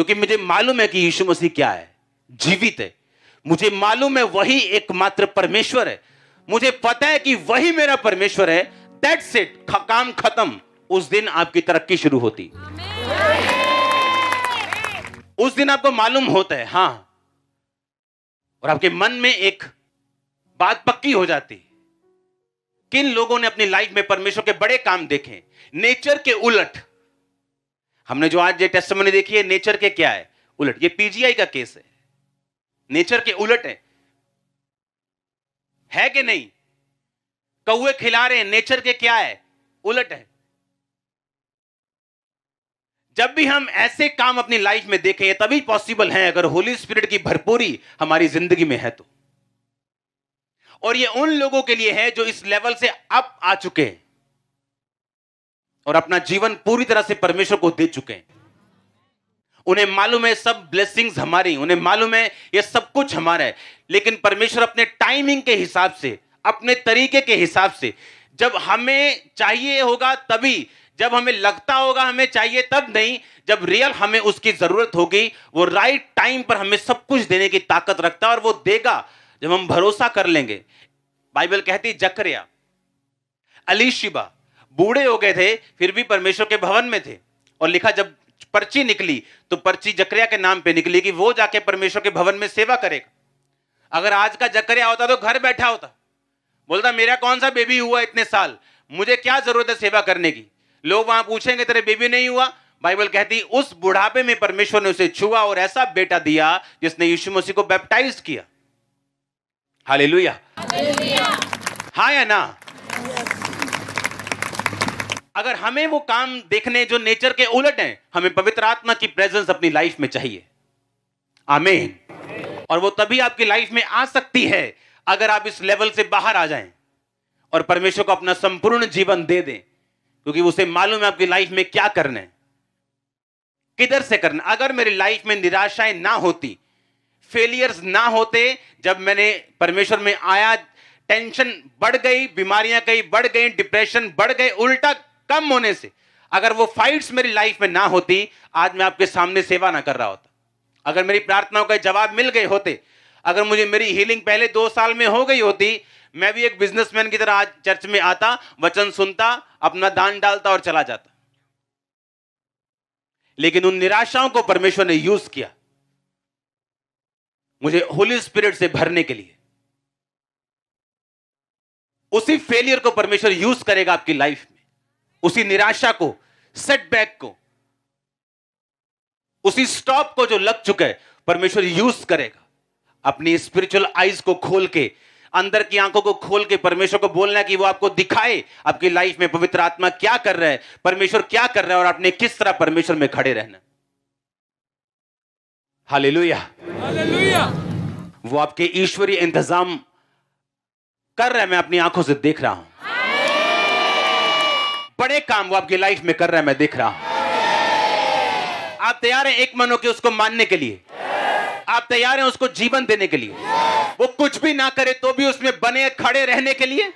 क्योंकि मुझे मालूम है कि यीशु मसीह क्या है जीवित है मुझे मालूम है वही एकमात्र परमेश्वर है मुझे पता है कि वही मेरा परमेश्वर है दैट्स इट काम खत्म उस दिन आपकी तरक्की शुरू होती उस दिन आपको मालूम होता है हाँ और आपके मन में एक बात पक्की हो जाती किन लोगों ने अपनी लाइफ में परमेश्वर के बड़े काम देखे नेचर के उलट हमने जो आज ये मैंने देखी है नेचर के क्या है उलट ये पीजीआई का केस है नेचर के उलट है है कि नहीं कौए खिला रहे हैं नेचर के क्या है उलट है जब भी हम ऐसे काम अपनी लाइफ में देखें ये तभी पॉसिबल है अगर होली स्पिरिट की भरपूरी हमारी जिंदगी में है तो और ये उन लोगों के लिए है जो इस लेवल से अप आ चुके हैं और अपना जीवन पूरी तरह से परमेश्वर को दे चुके हैं उन्हें मालूम है सब ब्लेसिंग्स हमारी उन्हें मालूम है ये सब कुछ हमारा है लेकिन परमेश्वर अपने टाइमिंग के हिसाब से अपने तरीके के हिसाब से जब हमें चाहिए होगा तभी जब हमें लगता होगा हमें चाहिए तब नहीं जब रियल हमें उसकी जरूरत होगी वो राइट टाइम पर हमें सब कुछ देने की ताकत रखता है और वो देगा जब हम भरोसा कर लेंगे बाइबल कहती जकरिया अलीशिबा बूढ़े हो गए थे फिर भी परमेश्वर के भवन में थे और लिखा जब पर्ची निकली तो पर्ची जकरिया के नाम पे निकली कि वो जाके परमेश्वर के भवन में सेवा करेगा अगर आज का जकरिया होता तो घर बैठा होता बोलता मेरा कौन सा बेबी हुआ इतने साल मुझे क्या जरूरत है सेवा करने की लोग वहां पूछेंगे तेरे बेबी नहीं हुआ बाइबल कहती उस बुढ़ापे में परमेश्वर ने उसे छुआ और ऐसा बेटा दिया जिसने यीशु मसीह को बैप्टाइज किया हालेलुया हाँ या ना अगर हमें वो काम देखने जो नेचर के उलट हैं हमें पवित्र आत्मा की प्रेजेंस अपनी लाइफ में चाहिए आमेन और वो तभी आपकी लाइफ में आ सकती है अगर आप इस लेवल से बाहर आ जाएं और परमेश्वर को अपना संपूर्ण जीवन दे दें क्योंकि उसे मालूम है आपकी लाइफ में क्या करना है किधर से करना अगर मेरी लाइफ में निराशाएं ना होती फेलियर्स ना होते जब मैंने परमेश्वर में आया टेंशन बढ़ गई बीमारियां कई बढ़ गई डिप्रेशन बढ़ गए उल्टा कम होने से अगर वो फाइट्स मेरी लाइफ में ना होती आज मैं आपके सामने सेवा ना कर रहा होता अगर मेरी प्रार्थनाओं का जवाब मिल गए होते अगर मुझे मेरी हीलिंग पहले दो साल में हो गई होती मैं भी एक बिजनेसमैन की तरह आज चर्च में आता वचन सुनता अपना दान डालता और चला जाता लेकिन उन निराशाओं को परमेश्वर ने यूज किया मुझे होली स्पिरिट से भरने के लिए उसी फेलियर को परमेश्वर यूज करेगा आपकी लाइफ में उसी निराशा को सेटबैक को उसी स्टॉप को जो लग चुका है परमेश्वर यूज करेगा अपनी स्पिरिचुअल आईज को खोल के अंदर की आंखों को खोल के परमेश्वर को बोलना कि वो आपको दिखाए आपकी लाइफ में पवित्र आत्मा क्या कर रहा है परमेश्वर क्या कर रहा है और आपने किस तरह परमेश्वर में खड़े रहना हालेलुया हालेलुया वो आपके ईश्वरीय इंतजाम कर रहा है मैं अपनी आंखों से देख रहा हूं बड़े काम वो आपकी लाइफ में कर रहा है मैं देख रहा हूं आप तैयार हैं एक मन होकर उसको मानने के लिए आप तैयार हैं उसको जीवन देने के लिए वो कुछ भी ना करे तो भी उसमें बने खड़े रहने के लिए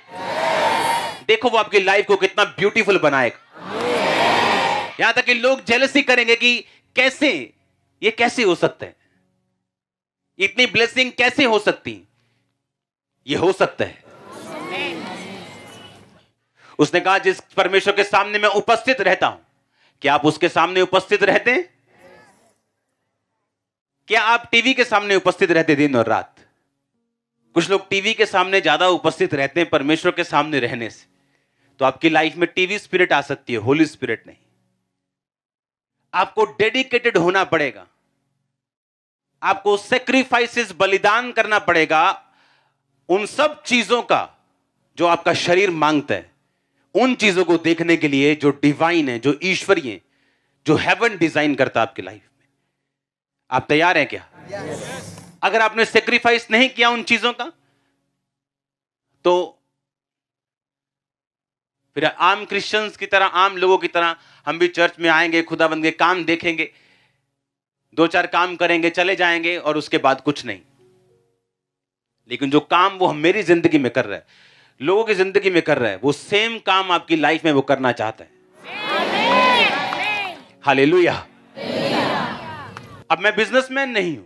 देखो वो आपकी लाइफ को कितना ब्यूटीफुल बनाएगा यहां तक कि लोग जेलसी करेंगे कि कैसे ये कैसे हो सकता है इतनी ब्लेसिंग कैसे हो सकती ये हो सकता है उसने कहा जिस परमेश्वर के सामने मैं उपस्थित रहता हूं क्या आप उसके सामने उपस्थित रहते हैं क्या आप टीवी के सामने उपस्थित रहते दिन और रात कुछ लोग टीवी के सामने ज्यादा उपस्थित रहते हैं परमेश्वर के सामने रहने से तो आपकी लाइफ में टीवी स्पिरिट आ सकती है होली स्पिरिट नहीं आपको डेडिकेटेड होना पड़ेगा आपको सेक्रीफाइसेस बलिदान करना पड़ेगा उन सब चीजों का जो आपका शरीर मांगता है उन चीजों को देखने के लिए जो डिवाइन है जो ईश्वरीय है जो हेवन डिजाइन करता आपकी लाइफ में आप तैयार हैं क्या yes. अगर आपने सेक्रीफाइस नहीं किया उन चीजों का तो फिर आम क्रिश्चियंस की तरह आम लोगों की तरह हम भी चर्च में आएंगे खुदाबंद के काम देखेंगे दो चार काम करेंगे चले जाएंगे और उसके बाद कुछ नहीं लेकिन जो काम वो हम मेरी जिंदगी में कर रहे हैं लोगों की जिंदगी में कर रहा है वो सेम काम आपकी लाइफ में वो करना चाहता है लुया अब मैं बिजनेसमैन नहीं हूं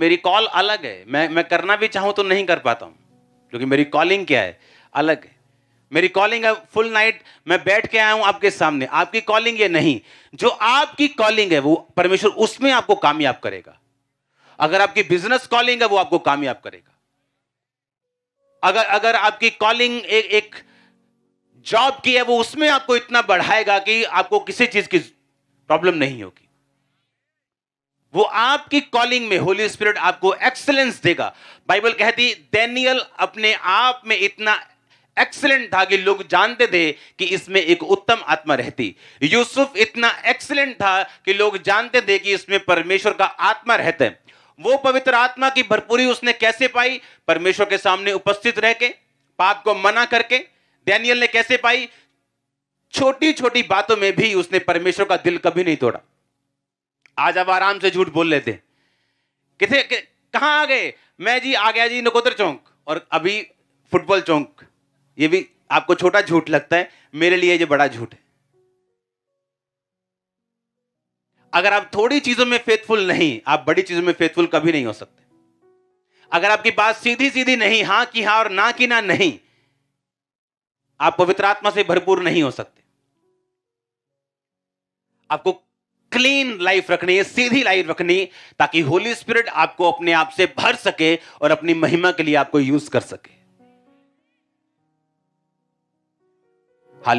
मेरी कॉल अलग है मैं मैं करना भी चाहूं तो नहीं कर पाता हूं क्योंकि मेरी कॉलिंग क्या है अलग है मेरी कॉलिंग है फुल नाइट मैं बैठ के आया हूं आपके सामने आपकी कॉलिंग ये नहीं जो आपकी कॉलिंग है वो परमेश्वर उसमें आपको कामयाब करेगा अगर आपकी बिजनेस कॉलिंग है वो आपको कामयाब करेगा अगर अगर आपकी कॉलिंग एक एक जॉब की है वो उसमें आपको इतना बढ़ाएगा कि आपको किसी चीज की प्रॉब्लम नहीं होगी वो आपकी कॉलिंग में होली स्पिरिट आपको एक्सलेंस देगा बाइबल कहती दैनियल अपने आप में इतना एक्सलेंट था कि लोग जानते थे कि इसमें एक उत्तम आत्मा रहती यूसुफ इतना एक्सलेंट था कि लोग जानते थे कि इसमें परमेश्वर का आत्मा रहता है वो पवित्र आत्मा की भरपूरी उसने कैसे पाई परमेश्वर के सामने उपस्थित रह के पाप को मना करके डैनियल ने कैसे पाई छोटी छोटी बातों में भी उसने परमेश्वर का दिल कभी नहीं तोड़ा आज आप आराम से झूठ बोल लेते किसे कहा आ गए मैं जी आ गया जी नकोदर चौंक और अभी फुटबॉल चौंक ये भी आपको छोटा झूठ लगता है मेरे लिए ये बड़ा झूठ है अगर आप थोड़ी चीजों में फेथफुल नहीं आप बड़ी चीजों में फेथफुल कभी नहीं हो सकते अगर आपकी बात सीधी सीधी नहीं हां की हां और ना की ना नहीं आप पवित्र आत्मा से भरपूर नहीं हो सकते आपको क्लीन लाइफ रखनी है सीधी लाइफ रखनी ताकि होली स्पिरिट आपको अपने आप से भर सके और अपनी महिमा के लिए आपको यूज कर सके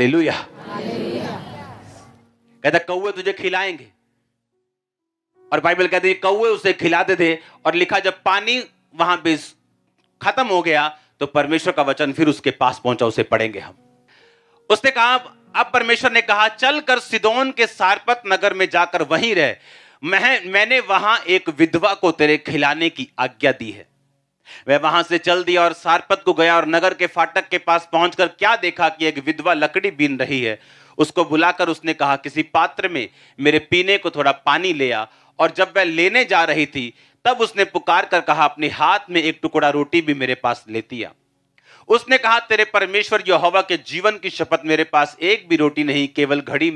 लुया कहता कौए तुझे खिलाएंगे और बाइबल कहते हैं कौए उसे खिलाते थे और लिखा जब पानी वहां पे खत्म हो गया तो परमेश्वर का वचन फिर उसके पास पहुंचा उसे पढ़ेंगे हम उसने कहा अब परमेश्वर ने कहा चल कर सिदोन के सारपत नगर में जाकर वहीं रह मैं मैंने वहां एक विधवा को तेरे खिलाने की आज्ञा दी है वह वहां से चल दिया और सारपत को गया और नगर के फाटक के पास पहुंचकर क्या देखा कि एक विधवा लकड़ी बीन रही है उसको बुलाकर उसने कहा किसी पात्र में मेरे पीने को थोड़ा पानी ले आ और जब वह लेने जा रही थी तब उसने पुकार कर कहा अपने हाथ में एक टुकड़ा रोटी भी मेरे पास लेती आ उसने कहा तेरे परमेश्वर यहोवा के जीवन की शपथ मेरे पास एक भी रोटी नहीं केवल घड़ी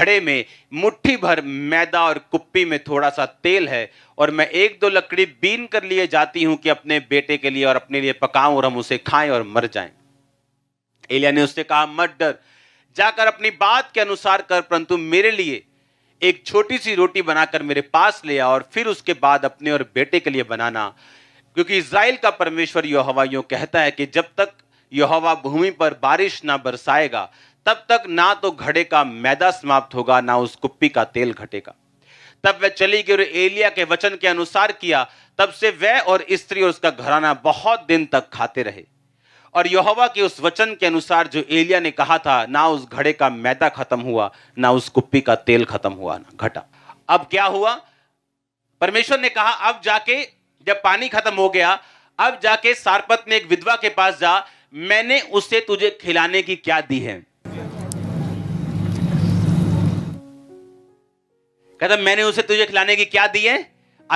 घड़े में मुट्ठी भर मैदा और कुप्पी में थोड़ा सा तेल है और मैं एक दो लकड़ी बीन कर लिए जाती हूं कि अपने बेटे के लिए और अपने लिए पकाऊं और हम उसे खाएं और मर जाएं एलिया ने उससे कहा मत डर जाकर अपनी बात के अनुसार कर परंतु मेरे लिए एक छोटी सी रोटी बनाकर मेरे पास ले आ और फिर उसके बाद अपने और बेटे के लिए बनाना क्योंकि इसराइल का परमेश्वर हवा यूँ कहता है कि जब तक हवा भूमि पर बारिश ना बरसाएगा तब तक ना तो घड़े का मैदा समाप्त होगा ना उस कुप्पी का तेल घटेगा तब वह चली गई और एलिया के वचन के अनुसार किया तब से वह और स्त्री और उसका घराना बहुत दिन तक खाते रहे और यहोवा के उस वचन के अनुसार जो एलिया ने कहा था ना उस घड़े का मैदा खत्म हुआ ना उस कुप्पी का तेल खत्म हुआ ना घटा अब क्या हुआ परमेश्वर ने कहा अब जाके जब पानी खत्म हो गया अब जाके सारपत ने एक विधवा के पास जा मैंने उसे तुझे खिलाने की क्या दी है कहता मैंने उसे तुझे खिलाने की क्या दी है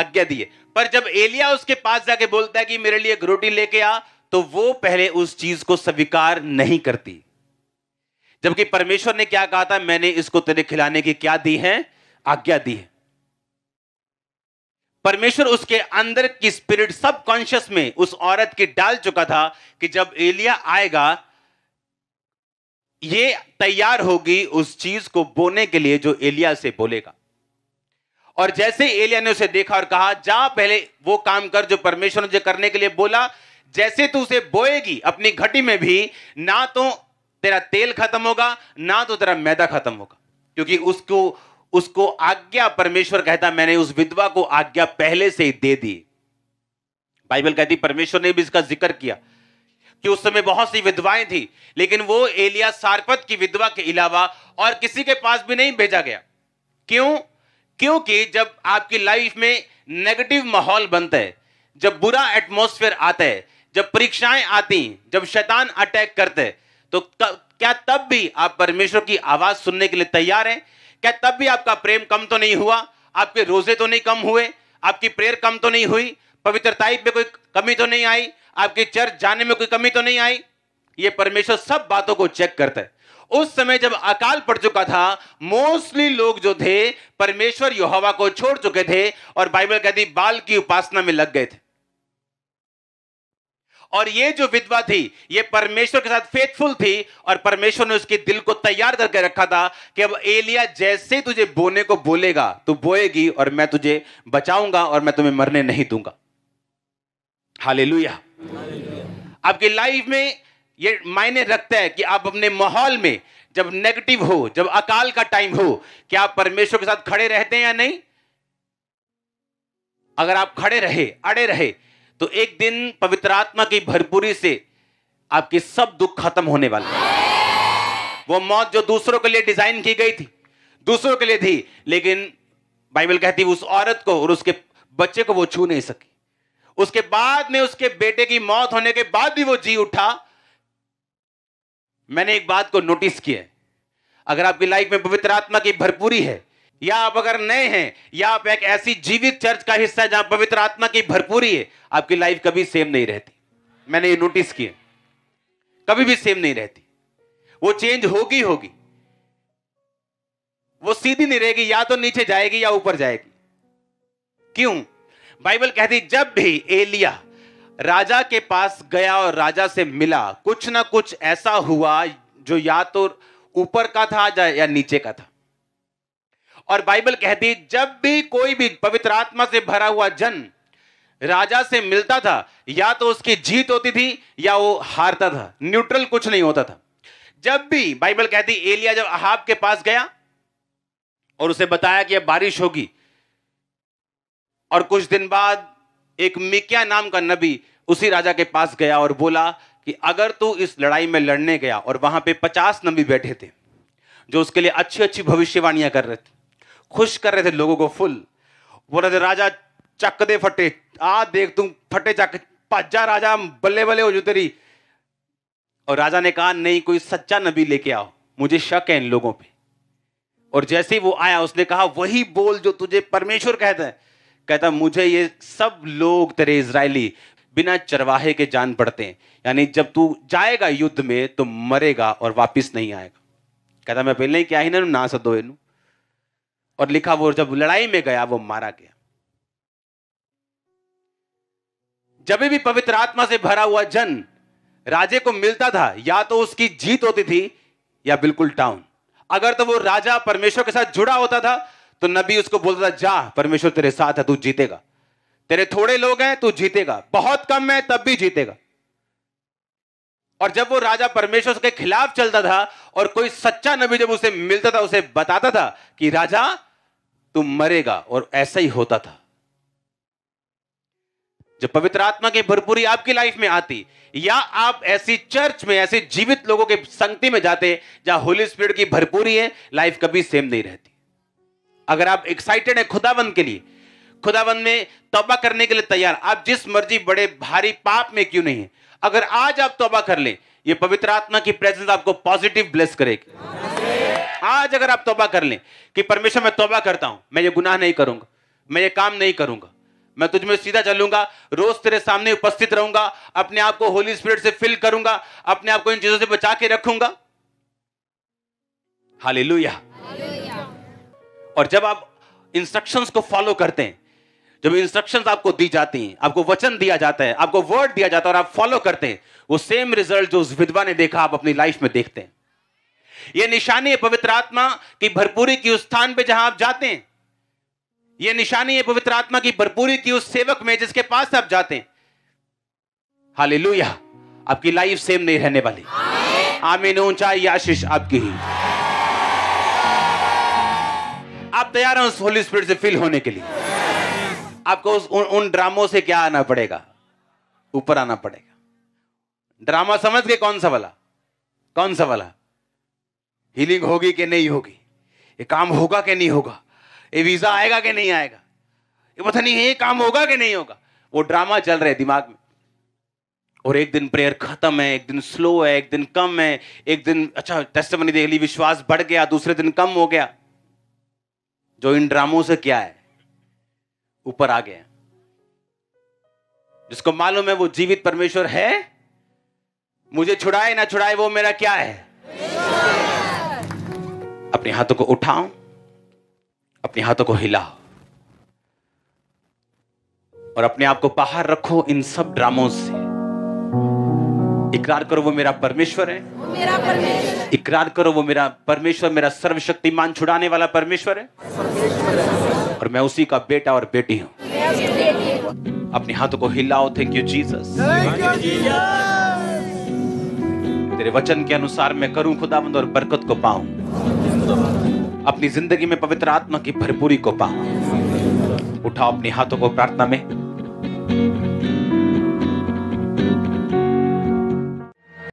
आज्ञा दी है पर जब एलिया उसके पास जाके बोलता है कि मेरे लिए एक रोटी लेके आ तो वो पहले उस चीज को स्वीकार नहीं करती जबकि परमेश्वर ने क्या कहा था मैंने इसको तेरे खिलाने की क्या दी है आज्ञा दी है परमेश्वर उसके अंदर की स्पिरिट सब कॉन्शियस में उस औरत की डाल चुका था कि जब एलिया आएगा ये तैयार होगी उस चीज को बोने के लिए जो एलिया से बोलेगा और जैसे एलिया ने उसे देखा और कहा जा पहले वो काम कर जो परमेश्वर ने करने के लिए बोला जैसे तू उसे बोएगी अपनी घटी में भी ना तो तेरा तेल खत्म होगा ना तो तेरा मैदा खत्म होगा क्योंकि उसको उसको आज्ञा परमेश्वर कहता मैंने उस विधवा को आज्ञा पहले से ही दे दी बाइबल कहती परमेश्वर ने भी इसका जिक्र किया कि उस समय बहुत सी विधवाएं थी लेकिन वो एलिया सारपत की विधवा के अलावा और किसी के पास भी नहीं भेजा गया क्यों क्योंकि जब आपकी लाइफ में नेगेटिव माहौल बनता है जब बुरा एटमोस्फेयर आता है जब परीक्षाएं आती जब शैतान अटैक करते तो क्या तब भी आप परमेश्वर की आवाज सुनने के लिए तैयार हैं क्या तब भी आपका प्रेम कम तो नहीं हुआ आपके रोजे तो नहीं कम हुए आपकी प्रेयर कम तो नहीं हुई पवित्रताई में कोई कमी तो नहीं आई आपके चर्च जाने में कोई कमी तो नहीं आई ये परमेश्वर सब बातों को चेक करता है उस समय जब अकाल पड़ चुका था मोस्टली लोग जो थे परमेश्वर योहवा को छोड़ चुके थे और बाइबल कहती बाल की उपासना में लग गए थे और ये जो विधवा थी ये परमेश्वर के साथ फेथफुल थी और परमेश्वर ने उसके दिल को तैयार करके रखा था कि अब एलिया जैसे तुझे बोने को बोलेगा तू बोएगी और मैं तुझे बचाऊंगा और मैं तुम्हें मरने नहीं दूंगा हाले आपकी लाइफ में ये मायने रखता है कि आप अपने माहौल में जब नेगेटिव हो जब अकाल का टाइम हो क्या आप परमेश्वर के साथ खड़े रहते हैं या नहीं अगर आप खड़े रहे अड़े रहे तो एक दिन पवित्र आत्मा की भरपूरी से आपके सब दुख खत्म होने वाले वो मौत जो दूसरों के लिए डिजाइन की गई थी दूसरों के लिए थी लेकिन बाइबल कहती उस औरत को और उसके बच्चे को वो छू नहीं सकी उसके बाद में उसके बेटे की मौत होने के बाद भी वो जी उठा मैंने एक बात को नोटिस किया अगर आपकी लाइफ में पवित्र आत्मा की भरपूरी है या आप अगर नए हैं या आप एक ऐसी जीवित चर्च का हिस्सा है जहां पवित्र आत्मा की भरपूरी है आपकी लाइफ कभी सेम नहीं रहती मैंने ये नोटिस किया कभी भी सेम नहीं रहती वो चेंज होगी होगी वो सीधी नहीं रहेगी या तो नीचे जाएगी या ऊपर जाएगी क्यों बाइबल कहती जब भी एलिया राजा के पास गया और राजा से मिला कुछ ना कुछ ऐसा हुआ जो या तो ऊपर का था या नीचे का था और बाइबल कहती जब भी कोई भी पवित्र आत्मा से भरा हुआ जन राजा से मिलता था या तो उसकी जीत होती थी या वो हारता था न्यूट्रल कुछ नहीं होता था जब भी बाइबल कहती एलिया जब अहाब के पास गया और उसे बताया कि अब बारिश होगी और कुछ दिन बाद एक मिकिया नाम का नबी उसी राजा के पास गया और बोला कि अगर तू इस लड़ाई में लड़ने गया और वहां पे पचास नबी बैठे थे जो उसके लिए अच्छी अच्छी भविष्यवाणियां कर रहे थे खुश कर रहे थे लोगों को फुल बोले थे राजा चक दे फटे आ देख तुम फटे चक भाजा राजा बल्ले बल्ले हो जो तेरी और राजा ने कहा नहीं कोई सच्चा नबी लेके आओ मुझे शक है इन लोगों पे और जैसे ही वो आया उसने कहा वही बोल जो तुझे परमेश्वर कहता है कहता मुझे ये सब लोग तेरे इसराइली बिना चरवाहे के जान पड़ते हैं यानी जब तू जाएगा युद्ध में तो मरेगा और वापस नहीं आएगा कहता मैं पहले ही क्या ही ना ना सदो इनू और लिखा वो जब लड़ाई में गया वो मारा गया जब भी पवित्र आत्मा से भरा हुआ जन राजे को मिलता था या तो उसकी जीत होती थी या बिल्कुल डाउन अगर तो वो राजा परमेश्वर के साथ जुड़ा होता था तो नबी उसको बोलता था जा परमेश्वर तेरे साथ है तू जीतेगा तेरे थोड़े लोग हैं तू जीतेगा बहुत कम है तब भी जीतेगा और जब वो राजा परमेश्वर के खिलाफ चलता था और कोई सच्चा नबी जब उसे मिलता था उसे बताता था कि राजा तू मरेगा और ऐसा ही होता था जब पवित्र आत्मा की भरपूरी आपकी लाइफ में आती या आप ऐसी चर्च में ऐसे जीवित लोगों के संगति में जाते जहां होली स्पिरिट की भरपूरी है लाइफ कभी सेम नहीं रहती अगर आप एक्साइटेड हैं खुदाबंद के लिए खुदाबंद में तोबा करने के लिए तैयार आप जिस मर्जी बड़े भारी पाप में क्यों नहीं है अगर आज आप तोबा कर ले ये पवित्र आत्मा की प्रेजेंस आपको पॉजिटिव ब्लेस करेगी आज अगर आप तोबा कर लें कि परमेश्वर मैं तोबा करता हूं मैं ये गुनाह नहीं करूंगा मैं ये काम नहीं करूंगा मैं तुझमें सीधा चलूंगा रोज तेरे सामने उपस्थित रहूंगा अपने आप को होली स्पिरिट से फिल करूंगा अपने आप को इन चीजों से बचा के रखूंगा हाली लुया और जब आप इंस्ट्रक्शंस को फॉलो करते हैं जब इंस्ट्रक्शंस आपको दी जाती हैं आपको वचन दिया जाता है आपको वर्ड दिया जाता है और आप फॉलो करते हैं वो सेम रिजल्ट जो उस विधवा ने देखा आप अपनी लाइफ में देखते हैं ये निशानी है पवित्र आत्मा की भरपूरी की उस स्थान पे जहां आप जाते हैं ये निशानी है पवित्र आत्मा की भरपूरी की उस सेवक में जिसके पास आप जाते हैं हाली आपकी लाइफ सेम नहीं रहने वाली आमीन ऊंचाई आशीष आपकी ही आप तैयार हैं उस होली स्पिरिट से फील होने के लिए आपको उस उन, उन ड्रामों से क्या आना पड़ेगा ऊपर आना पड़ेगा ड्रामा समझ के कौन सा वाला कौन सा वाला हीलिंग होगी कि नहीं होगी ये काम होगा कि नहीं होगा ये वीजा आएगा कि नहीं आएगा ये पता नहीं ये काम होगा कि नहीं होगा वो ड्रामा चल रहे दिमाग में और एक दिन प्रेयर खत्म है एक दिन स्लो है एक दिन कम है एक दिन अच्छा बनी देख ली विश्वास बढ़ गया दूसरे दिन कम हो गया जो इन ड्रामों से क्या है ऊपर आ गया जिसको मालूम है वो जीवित परमेश्वर है मुझे छुड़ाए ना छुड़ाए वो मेरा क्या है अपने हाथों को उठाओ अपने हाथों को हिलाओ और अपने आप को बाहर रखो इन सब ड्रामों से इकरार करो वो मेरा परमेश्वर है मेरा परमेश्वर इकरार करो वो मेरा परमेश्वर मेरा सर्वशक्तिमान छुड़ाने वाला परमेश्वर है और मैं उसी का बेटा और बेटी हूँ अपने हाथों को हिलाओ थैंक यू जीसस तेरे वचन के अनुसार मैं करूं खुदाबंद और बरकत को पाऊं अपनी जिंदगी में पवित्र आत्मा की भरपूरी को पाओ उठाओ अपने हाथों को प्रार्थना में